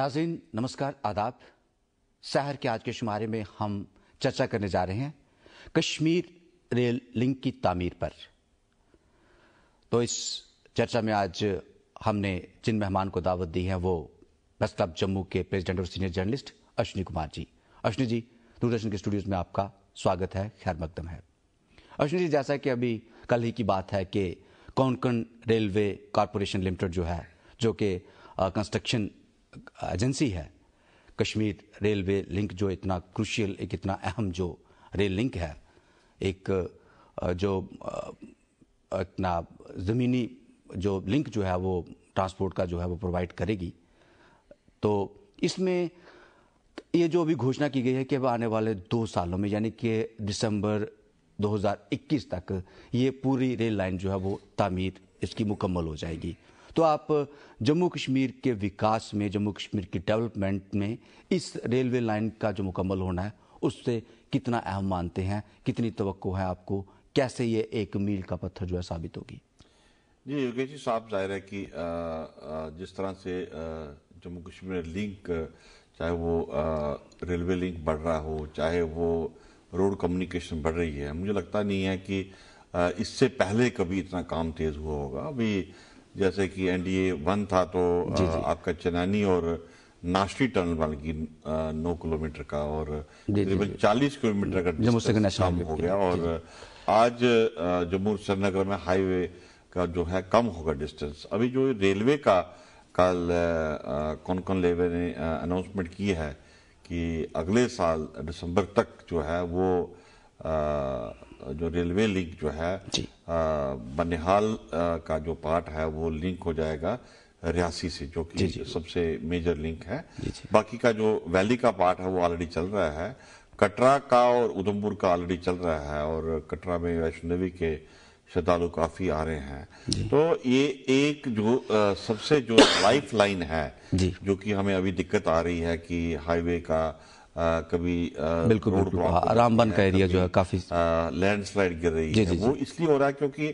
ناظرین نمسکار آداب سہر کے آج کے شمارے میں ہم چرچا کرنے جا رہے ہیں کشمیر ریل لنک کی تعمیر پر تو اس چرچا میں آج ہم نے جن مہمان کو دعوت دی ہے وہ بس کلب جموں کے پریزیڈنٹ اور سینئر جرنلسٹ اشنی کمار جی اشنی جی دوردرشن کے اسٹوڈیوز میں آپ کا سواگت ہے خیر مقدم ہے اشنی جی جیسا کہ ابھی کل ہی کی بات ہے کہ کونکن ریلوے کارپوریشن لمیٹڈ جو ہے جو کہ کنسٹرکشن ایجنسی ہے کشمیر ریلوے لنک جو اتنا کروشیل ایک اتنا اہم جو ریل لنک ہے ایک جو اتنا زمینی جو لنک جو ہے وہ ٹرانسپورٹ کا جو ہے وہ پرووائڈ کرے گی تو اس میں یہ جو بھی گھوشنا کی گئی ہے کہ آنے والے دو سالوں میں یعنی کہ دسمبر دو ہزار اکیس تک یہ پوری ریل لائن جو ہے وہ تعمیر اس کی مکمل ہو جائے گی تو آپ جموں کشمیر کے وکاس میں جموں کشمیر کی ڈیولپمنٹ میں اس ریلوے لائن کا جو مکمل ہونا ہے اس سے کتنا اہم مانتے ہیں کتنی توقع ہے آپ کو کیسے یہ ایک میل کا پتھر جو ہے ثابت ہوگی جی یوگیش جی صاحب ظاہر ہے کہ جس طرح سے جموں کشمیر لنک چاہے وہ ریلوے لنک بڑھ رہا ہو چاہے وہ روڈ کمیونیکیشن بڑھ رہی ہے مجھے لگتا نہیں ہے کہ اس سے پہلے کبھی اتنا کام تیز ہوا ہوگا ابھی جیسے کہ این ڈی اے ون تھا تو جی، جی۔ آپ کا چنانی اور ناشری ٹنل بن گئی نو کلومیٹر کا اور جی، تقریباً چالیس کلو میٹر کام ہو گیا اور آج جموں سری نگر میں ہائی وے کا جو ہے کم ہوگا ڈسٹنس ابھی جو ریلوے کا کل کون کون لیوے نے اناؤنسمنٹ کی ہے کہ اگلے سال دسمبر تک جو ہے وہ جو ریلوے لنک جو ہے جی۔ بنحال کا جو پارٹ ہے وہ لنک ہو جائے گا ریاسی سے جو جی، جی۔ سب سے میجر لنک ہے باقی کا جو ویلی کا پارٹ ہے وہ آلریڈی چل رہا ہے کٹرا کا اور ادمپور کا آلریڈی چل رہا ہے اور کٹرا میں ویشنو دیوی کے شدالو کافی آ رہے ہیں تو یہ ایک جو سب سے جو لائف لائن ہے جو کہ ہمیں ابھی دقت آ رہی ہے کہ ہائی وے کا کبھی آرام رام کا ایریا جو ہے کافی لینڈ سلائڈ گر رہی جی، ہے جی، جی۔ وہ اس لیے ہو رہا ہے کیونکہ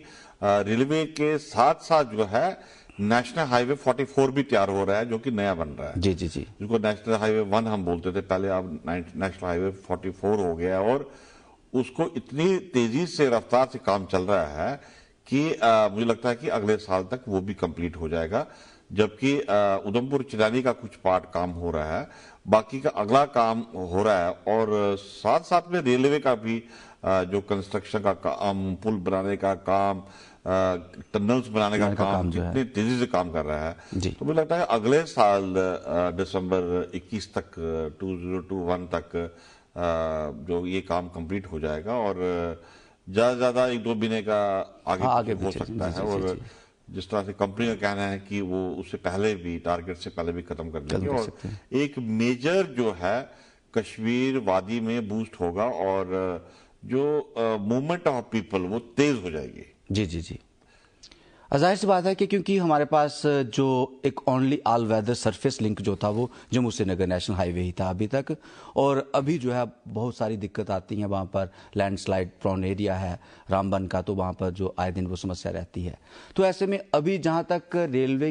ریلوے کے ساتھ ساتھ جو ہے national highway forty four بھی تیار ہو رہا ہے جو کہ نیا بن رہا ہے جی جی جی نیشنل ہائی وے ون ہم بولتے تھے پہلے اب national highway forty four ہو گیا اور اس کو اتنی تیزی سے رفتار سے کام چل رہا ہے کہ مجھے لگتا ہے کہ اگلے سال تک وہ بھی کمپلیٹ ہو جائے گا جبکہ ادھمپور چنانی کا کچھ پارٹ کام ہو رہا ہے باقی کا اگلا کام ہو رہا ہے اور ساتھ ساتھ میں ریلوے کا بھی جو کنسٹرکشن کا کام پل بنانے کا کام ٹنلز بنانے کا کام جتنی تیزی سے کام کر رہا ہے جی۔ تو مجھے لگتا ہے اگلے سال دسمبر اکیس تک ٹو زیرو ٹو ون تک جو یہ کام کمپلیٹ ہو جائے گا اور زیادہ زیادہ ایک دو مہینے کا آگے ہاں، ہو سکتا جی، ہے جی، اور جس طرح سے کمپنی کا کہنا ہے کہ وہ اس سے پہلے بھی ٹارگٹ سے پہلے بھی ختم کر دیں اور ایک میجر جو ہے کشمیر وادی میں بوسٹ ہوگا اور جو مومنٹ آف پیپل وہ تیز ہو جائے گی جی جی جی ظاہر سی بات ہے کہ کیونکہ ہمارے پاس جو ایک only all weather surface link جو تھا وہ Jammu Srinagar national highway ہی تھا ابھی تک اور ابھی جو ہے بہت ساری دقت آتی ہیں وہاں پر لینڈ سلائڈ پرون ایریا ہے رام بن کا تو وہاں پر جو آئے دن وہ سمسیا رہتی ہے تو ایسے میں ابھی جہاں تک ریلوے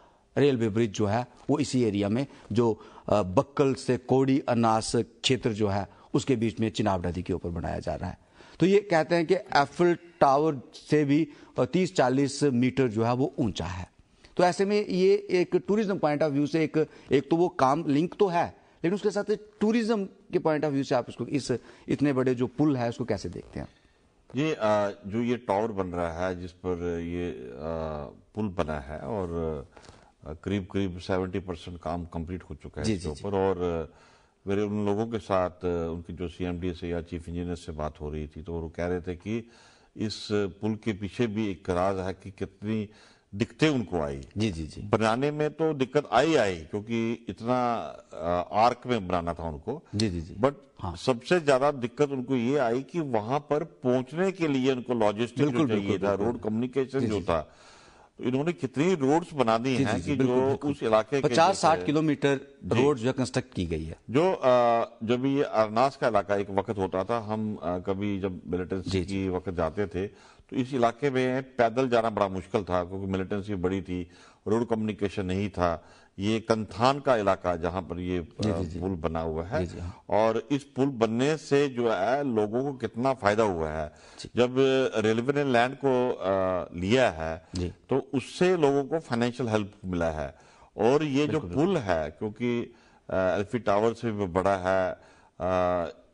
ریلوے برج جو ہے وہ اسی ایریا میں جو بکل سے کوڑی اناس کھیتر جو ہے اس کے بیچ میں چناب ندی کے اوپر بنایا جا رہا ہے تو یہ کہتے ہیں کہ ایفل ٹاور سے بھی تیس چالیس میٹر جو ہے وہ اونچا ہے تو ایسے میں یہ ایک ٹوریزم پوائنٹ آف ویو سے ایک تو وہ کام لنک تو ہے لیکن اس کے ساتھ ٹوریزم کے پوائنٹ آف ویو سے آپ اس کو اس اتنے بڑے جو پل ہے اس کو کیسے دیکھتے ہیں یہ جی، جو یہ ٹاور بن رہا ہے جس پر یہ پل بنا ہے اور قریب قریب سیونٹی پرسینٹ کام کمپلیٹ ہو چکا ہے جی، جی، جی۔ اور میرے ان لوگوں کے ساتھ ان کی جو سی ایم ڈی سے یا چیف انجینئر سے بات ہو رہی تھی تو وہ کہہ رہے تھے کہ اس پل کے پیچھے بھی ایک ہے کہ کتنی ان کو آئی جی جی جی بنانے میں تو دقت آئی آئی کیونکہ اتنا آرک میں بنانا تھا ان کو جی جی جی بٹ ہاں۔ سب سے زیادہ دقت ان کو یہ آئی کہ وہاں پر پہنچنے کے لیے ان کو جو چاہیے تھا روڈ کمکیشن جو تھا انہوں نے کتنی روڈز بنا دی جی، جی، ہیں جی، کہ جو اس علاقے روڈ جو کنسٹرکٹ کی گئی ہے جو جب یہ ارناس کا علاقہ ایک وقت ہوتا تھا ہم کبھی جب کی وقت جاتے تھے تو اس علاقے میں پیدل جانا بڑا مشکل تھا کیونکہ ملٹنسی بڑی تھی روڈ کمیونیکیشن نہیں تھا یہ کنتھان کا علاقہ جہاں پر یہ جی، جی، جی۔ پل بنا ہوا ہے ہاں۔ اور اس پل بننے سے جو ہے لوگوں کو کتنا فائدہ ہوا ہے جب ریلوے نے لینڈ کو لیا ہے تو اس سے لوگوں کو فائنینشیل ہیلپ ملا ہے اور یہ جو پل ہے کیونکہ الفی ٹاور سے بھی بڑا ہے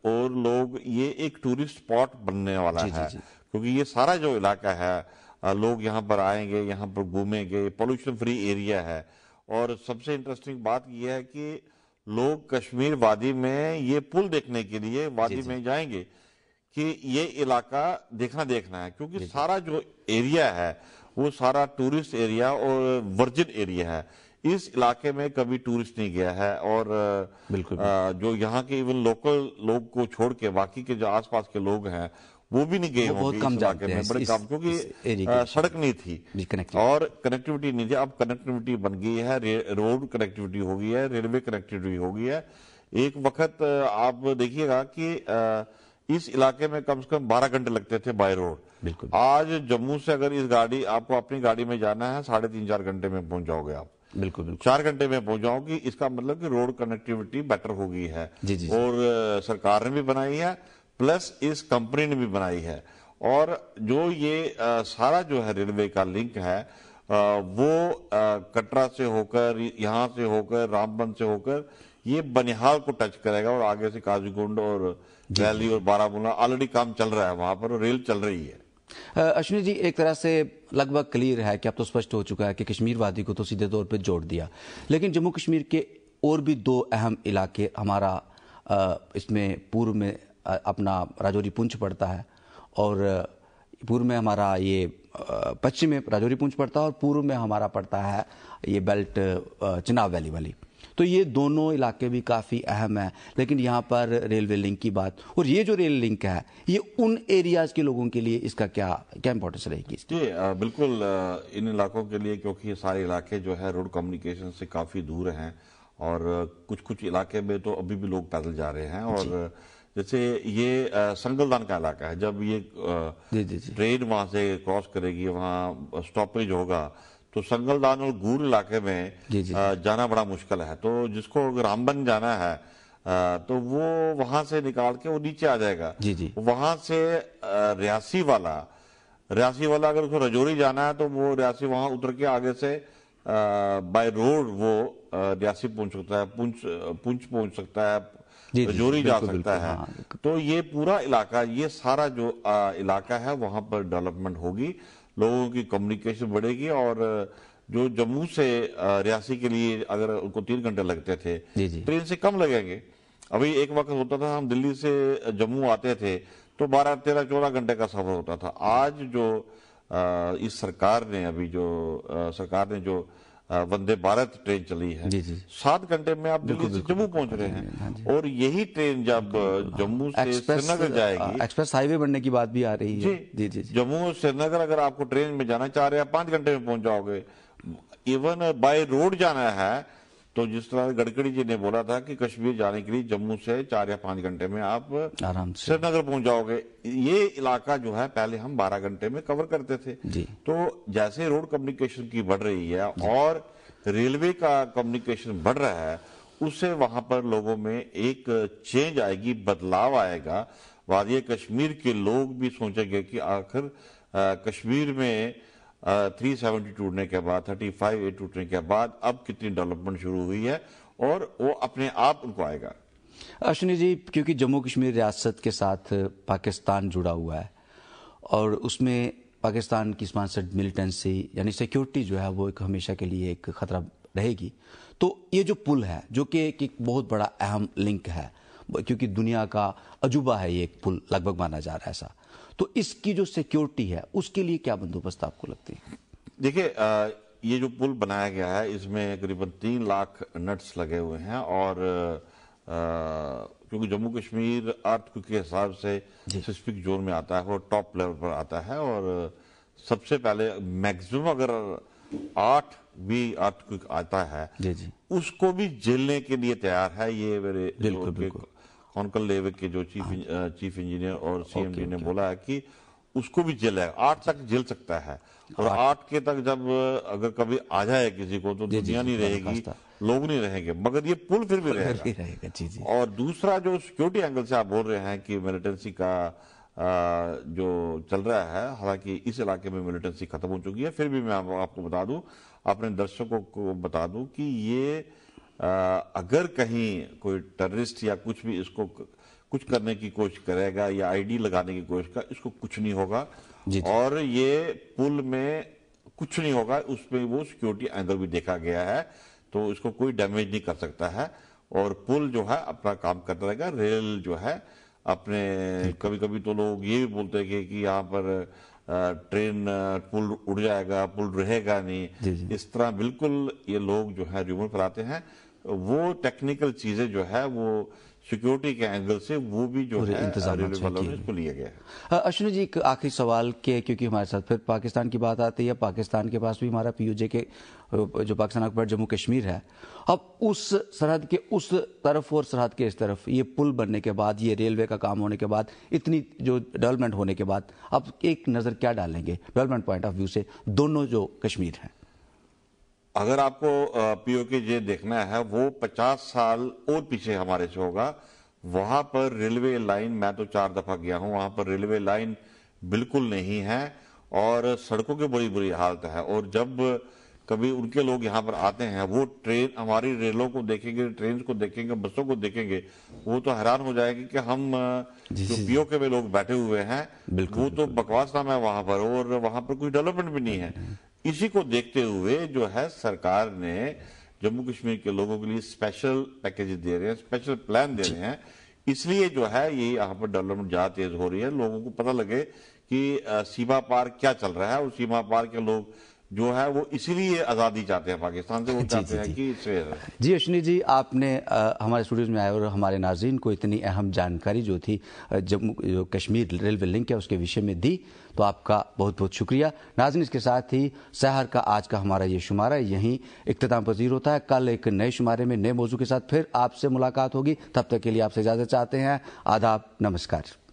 اور لوگ یہ ایک ٹورسٹ سپاٹ بننے والا ہے کیونکہ یہ سارا جو علاقہ ہے لوگ یہاں پر آئیں گے یہاں پر گھومیں گے پولوشن فری ایریا ہے اور سب سے انٹرسٹنگ بات یہ ہے کہ لوگ کشمیر وادی میں یہ پل دیکھنے کے لیے جی، وادی جی۔ میں جائیں گے کہ یہ علاقہ دیکھنا دیکھنا ہے کیونکہ جی، سارا جو ایریا ہے وہ سارا ٹورسٹ ایریا اور ورجن ایریا ہے اس علاقے میں کبھی ٹورسٹ نہیں گیا ہے اور جو یہاں کے ایون لوکل لوگ کو چھوڑ کے باقی کے جو آس پاس کے لوگ ہیں وہ بھی نہیں گئے بڑے کام کیونکہ سڑک نہیں تھی جی، اور کنیکٹیوٹی نہیں تھی اب کنیکٹیوٹی بن گئی ہے روڈ کنیکٹیوٹی ہو گئی ہے ریلوے کنیکٹیوٹی ہو گئی ہے ایک وقت آپ دیکھیے گا کہ اس علاقے میں کم سے کم بارہ گھنٹے لگتے تھے بائی روڈ بالکل آج جموں سے اگر اس گاڑی آپ کو اپنی گاڑی میں جانا ہے ساڑھے تین چار گھنٹے میں پہنچ جاؤ گے آپ بالکل چار گھنٹے میں پہنچ جاؤ گی اس کا مطلب کہ روڈ کنیکٹیوٹی بیٹر ہو گئی ہے جی، جی، اور سرکار نے بھی بنائی ہے پلس اس کمپنی نے بھی بنائی ہے اور جو یہ سارا جو ہے ریلوے کا لنک ہے وہ کٹرا سے ہو کر یہاں سے ہو کر رام بن سے ہو کر یہ بنیا کو ٹچ کرے گا اور آگے سے کاجو گنڈ اور جیلی جی، جی۔ اور بارہ مولہ آلریڈی کام چل رہا ہے وہاں پر ریل چل رہی ہے اشونی جی ایک طرح سے لگ بھگ کلیئر ہے کہ اب تو سپشٹ ہو چکا ہے کہ کشمیر وادی کو تو سیدھے طور پہ جوڑ دیا لیکن جموں کشمیر کے اور بھی دو اہم علاقے ہمارا اس میں پور میں اپنا راجوری پنچ پڑتا ہے اور پور میں ہمارا یہ پچھم میں راجوری پنچ پڑتا ہے اور پورو میں ہمارا پڑتا ہے یہ بیلٹ چناب ویلی والی تو یہ دونوں علاقے بھی کافی اہم ہیں لیکن یہاں پر ریلوے لنک کی بات اور یہ جو ریل لنک ہے یہ ان ایریاز کے لوگوں کے لیے اس کا کیا کیا امپورٹنس رہے گی جی، بالکل ان علاقوں کے لیے کیونکہ یہ سارے علاقے جو ہے روڈ کمیونیکیشن سے کافی دور ہیں اور کچھ کچھ علاقے میں تو ابھی بھی لوگ پیدل جا رہے ہیں اور جی۔ جیسے یہ سنگل دان کا علاقہ ہے جب یہ جی، جی، جی۔ ٹرین وہاں سے کراس کرے گی وہاں سٹاپیج ہوگا تو سنگل دان اور گور علاقے میں جانا بڑا مشکل ہے تو جس کو رامبن جانا ہے تو وہ وہاں سے نکال کے وہ نیچے آ جائے گا وہاں سے ریاسی والا ریاسی والا اگر اس کو رجوری جانا ہے تو وہ ریاسی وہاں اتر کے آگے سے بائی روڈ وہ ریاسی پہنچ سکتا ہے پنچ پہنچ سکتا ہے جی، جی، جا سکتا ہے ہاں، تو یہ پورا علاقہ یہ سارا جو علاقہ ہے وہاں پر ڈیولپمنٹ ہوگی لوگوں کی کمیونیکیشن بڑھے گی اور جو جموں سے ریاسی کے لیے اگر ان کو تین گھنٹے لگتے تھے جی، ٹرین سے کم لگیں گے ابھی ایک وقت ہوتا تھا ہم دلی سے جموں آتے تھے تو بارہ تیرہ چودہ گھنٹے کا سفر ہوتا تھا آج جو اس سرکار نے ابھی جو سرکار نے جو وندے بھارت ٹرین چلی ہے جی، جی، جی۔ سات گھنٹے میں آپ دلی سے جموں پہنچ رہے ہیں ہاں، اور یہی ٹرین جب ہاں، ہاں۔ جموں سرنگر جائے گی ایکسپریس ہائی وے بننے کی بات بھی آ رہی ہے جموں اور شری نگر اگر آپ کو ٹرین میں جانا چاہ رہے ہیں پانچ گھنٹے میں پہنچ جاؤ گے ایون بائی روڈ جانا ہے تو جس طرح گڈکری جی نے بولا تھا کہ کشمیر جانے کے لیے جموں سے چار یا پانچ گھنٹے میں آپ سری نگر پہنچ جاؤ گے یہ علاقہ جو ہے پہلے ہم بارہ گھنٹے میں کور کرتے تھے جی۔ تو جیسے روڈ کمیونیکیشن کی بڑھ رہی ہے اور ریلوے کا کمیونیکیشن بڑھ رہا ہے اس سے وہاں پر لوگوں میں ایک چینج آئے گی بدلاؤ آئے گا وادی کشمیر کے لوگ بھی سوچیں گے کہ آخر کشمیر میں تھری سیونٹی ٹوٹنے کے بعد تھرٹی فائیو ایٹ ٹوٹنے کے بعد اب کتنی ڈیولپمنٹ شروع ہوئی ہے اور وہ اپنے آپ ان کو آئے گا اشنی جی کیونکہ جموں کشمیر ریاست کے ساتھ پاکستان جڑا ہوا ہے اور اس میں پاکستان کی اسپانسرڈ ملٹنسی ملیٹنسی یعنی سیکیورٹی جو ہے وہ ایک ہمیشہ کے لیے ایک خطرہ رہے گی تو یہ جو پل ہے جو کہ ایک بہت بڑا اہم لنک ہے کیونکہ دنیا کا عجوبہ ہے یہ ایک پل لگ بھگ مانا جا رہا ہے ایسا تو اس کی جو سیکیورٹی ہے اس کے لیے کیا بندوبست آپ کو لگتی ہے دیکھیے یہ جو پل بنایا گیا ہے اس میں تین لاکھ نٹس لگے ہوئے ہیں اور کیونکہ جموں کشمیر آرٹ کے حساب سے اسپیسیفک جی۔ زون میں آتا ہے اور ٹاپ لیول پر آتا ہے اور سب سے پہلے میکزمم اگر آٹھ بھی آتا ہے جی، جی۔ اس کو بھی جھیلنے کے لیے تیار ہے یہ بالکل بالکل کے جو ہاں جی۔ چیف انجینئر اور سی ایم ڈی جی نے بولا ہے کہ اس کو بھی ہے ہے آٹھ آٹھ تک تک سکتا اور کے جب اگر کبھی آ جائے کسی کو تو جی، دنیا نہیں رہے گی لوگ نہیں رہیں گے مگر یہ پل پھر بھی رہے گا اور دوسرا جو سیکیورٹی اینگل سے آپ بول رہے ہیں کہ ملٹنسی کا جو چل رہا ہے حالانکہ اس علاقے میں ملیٹنسی ختم ہو چکی ہے پھر بھی میں آپ کو بتا دوں اپنے درشکوں کو بتا دوں کہ یہ اگر کہیں کوئی ٹرسٹ یا کچھ بھی اس کو کچھ کرنے کی کوشش کرے گا یا آئی ڈی لگانے کی کوشش گا اس کو کچھ نہیں ہوگا جی، جی۔ اور یہ پل میں کچھ نہیں ہوگا اس میں وہ سیکیورٹی اینگل بھی دیکھا گیا ہے تو اس کو کوئی ڈیمیج نہیں کر سکتا ہے اور پل جو ہے اپنا کام کرتا رہے گا ریل جو ہے اپنے کبھی کبھی تو لوگ یہ بھی بولتے ہیں کہ یہاں پر ٹرین پل اڑ جائے گا پل رہے گا نہیں جی، اس طرح بالکل یہ لوگ جو ہے ریومر پر آتے ہیں وہ ٹیکنیکل چیزیں جو ہے وہ سیکیورٹی کے اینگل سے وہ بھی جو ہے لیا گیا اشنو جی ایک آخری سوال کے کیونکہ ہمارے ساتھ پھر پاکستان کی بات آتی ہے پاکستان کے پاس بھی ہمارا پی یو جے کے جو پاکستان اکبر جموں کشمیر ہے اب اس سرحد کے اس طرف اور سرحد کے اس طرف یہ پل بننے کے بعد یہ ریلوے کا کام ہونے کے بعد اتنی جو ڈیولپمنٹ ہونے کے بعد اب ایک نظر کیا ڈالیں گے ڈیولپمنٹ پوائنٹ آف ویو سے دونوں جو کشمیر ہیں اگر آپ کو پی او کے جے دیکھنا ہے وہ پچاس سال اور پیچھے ہمارے سے ہوگا وہاں پر ریلوے لائن میں تو چار دفعہ گیا ہوں وہاں پر ریلوے لائن بالکل نہیں ہے اور سڑکوں کی بڑی بری حالت ہے اور جب کبھی ان کے لوگ یہاں پر آتے ہیں وہ ٹرین ہماری ریلوں کو دیکھیں گے ٹرین کو دیکھیں گے بسوں کو دیکھیں گے وہ تو حیران ہو جائے گی کہ ہم جی، جی، پی او کے میں لوگ بیٹھے ہوئے ہیں وہ تو بکواس نام ہے وہاں پر اور وہاں پر کوئی ڈیولپمنٹ بھی نہیں ہے اسی کو دیکھتے ہوئے جو ہے سرکار نے جموں کشمیر کے لوگوں کے لیے اسپیشل پیکج دے رہے ہیں اسپیشل پلان دے جی۔ رہے ہیں اس لیے جو ہے یہاں پر ڈیولپمنٹ جہاں تیز ہو رہی ہے لوگوں کو پتہ لگے کہ سیما پار کیا چل رہا ہے اور سیما پار کے لوگ جو ہے وہ اسی لیے آزادی جی اشنی جی آپ نے ہمارے اسٹوڈیوز میں آئے اور ہمارے ناظرین کو اتنی اہم جانکاری جو تھی کشمیر ریلوے لنک ہے اس کے وشے میں دی تو آپ کا بہت بہت شکریہ ناظرین اس کے ساتھ ہی سہر کا آج کا ہمارا یہ شمارہ ہے یہیں اختتام پذیر ہوتا ہے کل ایک نئے شمارے میں نئے موضوع کے ساتھ پھر آپ سے ملاقات ہوگی تب تک کے لیے آپ سے اجازت چاہتے ہیں آداب نمسکار